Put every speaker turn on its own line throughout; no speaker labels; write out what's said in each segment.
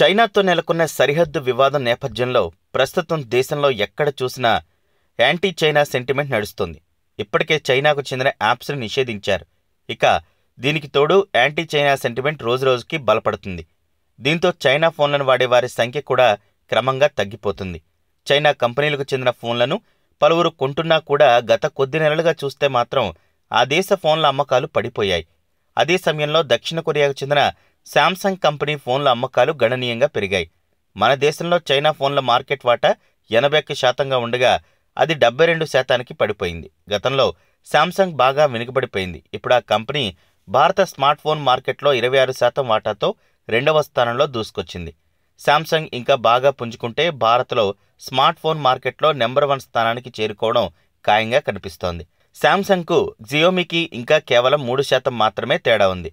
చైనాతో నెలకొన్న సరిహద్దు వివాదం నేపథ్యంలో ప్రస్తుతం దేశంలో ఎక్కడ చూసినా యాంటీ చైనా సెంటిమెంట్ నడుస్తుంది ఇప్పటికే చైనాకు చెందిన యాప్స్ను నిషేధించారు ఇక దీనికి తోడు యాంటీ చైనా సెంటిమెంట్ రోజురోజుకి బలపడుతుంది దీంతో చైనా ఫోన్లను వాడే వారి సంఖ్య కూడా క్రమంగా తగ్గిపోతుంది చైనా కంపెనీలకు చెందిన ఫోన్లను పలువురు కొంటున్నా కూడా గత కొద్ది నెలలుగా చూస్తే మాత్రం ఆ దేశ ఫోన్ల అమ్మకాలు పడిపోయాయి అదే సమయంలో దక్షిణ కొరియాకు చెందిన శాంసంగ్ కంపెనీ ఫోన్ల అమ్మకాలు గణనీయంగా పెరిగాయి మన దేశంలో చైనా ఫోన్ల మార్కెట్ వాటా ఎనభై ఒక్క శాతంగా ఉండగా అది డెబ్బై రెండు శాతానికి పడిపోయింది గతంలో శాంసంగ్ బాగా వెనుకబడిపోయింది ఇప్పుడు ఆ కంపెనీ భారత స్మార్ట్ ఫోన్ మార్కెట్లో ఇరవై ఆరు శాతం వాటాతో రెండవ స్థానంలో దూసుకొచ్చింది శాంసంగ్ ఇంకా బాగా పుంజుకుంటే భారత్లో స్మార్ట్ ఫోన్ మార్కెట్లో నెంబర్ వన్ స్థానానికి చేరుకోవడం ఖాయంగా కనిపిస్తోంది శాంసంగ్కు జియోమికి ఇంకా కేవలం మూడు శాతం మాత్రమే తేడా ఉంది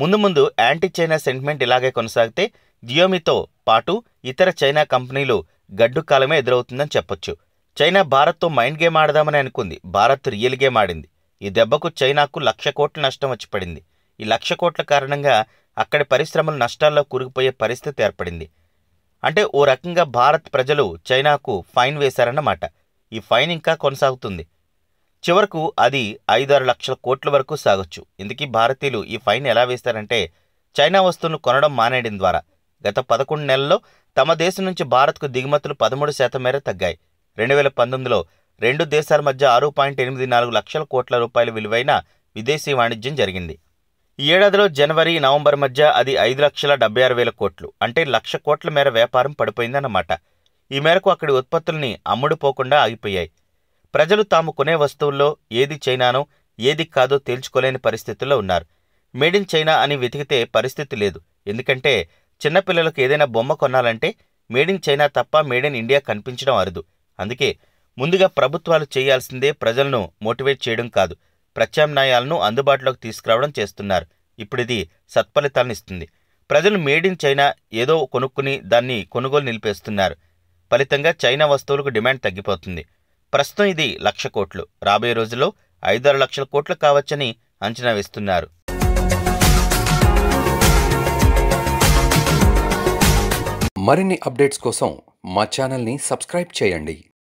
ముందు ముందు యాంటీ చైనా సెంటిమెంట్ ఇలాగే కొనసాగితే జియోమీతో పాటు ఇతర చైనా కంపెనీలు గడ్డు కాలమే ఎదురవుతుందని చెప్పొచ్చు చైనా భారత్తో మైండ్ గేమ్ ఆడదామని అనుకుంది భారత్ రియల్ గేమ్ ఆడింది ఈ దెబ్బకు చైనాకు లక్ష కోట్ల నష్టం వచ్చి పడింది ఈ లక్ష కోట్ల కారణంగా అక్కడి పరిశ్రమలు నష్టాల్లో కూరుకుపోయే పరిస్థితి ఏర్పడింది అంటే ఓ రకంగా భారత్ ప్రజలు చైనాకు ఫైన్ వేశారన్నమాట ఈ ఫైన్ ఇంకా కొనసాగుతుంది చివరకు అది ఐదారు లక్షల కోట్ల వరకు సాగొచ్చు ఇందుకీ భారతీయులు ఈ ఫైన్ ఎలా వేస్తారంటే చైనా వస్తువులను కొనడం మానేయడం ద్వారా గత పదకొండు నెలల్లో తమ దేశం నుంచి భారత్కు దిగుమతులు పదమూడు శాతం మేర తగ్గాయి రెండు వేల పంతొమ్మిదిలో రెండు దేశాల మధ్య ఆరు పాయింట్ ఎనిమిది నాలుగు లక్షల కోట్ల రూపాయల విలువైన విదేశీ వాణిజ్యం జరిగింది ఈ ఏడాదిలో జనవరి నవంబర్ మధ్య అది ఐదు లక్షల డెబ్బై ఆరు వేల కోట్లు అంటే లక్ష కోట్ల మేర వ్యాపారం పడిపోయిందన్నమాట ఈ మేరకు అక్కడి ఉత్పత్తుల్ని అమ్ముడుపోకుండా ఆగిపోయాయి ప్రజలు తాము కొనే వస్తువుల్లో ఏది చైనానో ఏది కాదో తేల్చుకోలేని పరిస్థితుల్లో ఉన్నారు మేడ్ ఇన్ చైనా అని వెతికితే పరిస్థితి లేదు ఎందుకంటే చిన్నపిల్లలకు ఏదైనా బొమ్మ కొనాలంటే మేడ్ ఇన్ చైనా తప్ప మేడ్ ఇన్ ఇండియా కనిపించడం అరుదు అందుకే ముందుగా ప్రభుత్వాలు చేయాల్సిందే ప్రజలను మోటివేట్ చేయడం కాదు ప్రత్యామ్నాయాలను అందుబాటులోకి తీసుకురావడం చేస్తున్నారు ఇప్పుడిది ఇస్తుంది ప్రజలు మేడ్ ఇన్ చైనా ఏదో కొనుక్కుని దాన్ని కొనుగోలు నిలిపేస్తున్నారు ఫలితంగా చైనా వస్తువులకు డిమాండ్ తగ్గిపోతుంది ప్రస్తుతం ఇది లక్ష కోట్లు రాబోయే రోజుల్లో ఐదారు లక్షల కోట్లు కావచ్చని అంచనా వేస్తున్నారు మరిన్ని అప్డేట్స్ కోసం మా ఛానల్ని సబ్స్క్రైబ్ చేయండి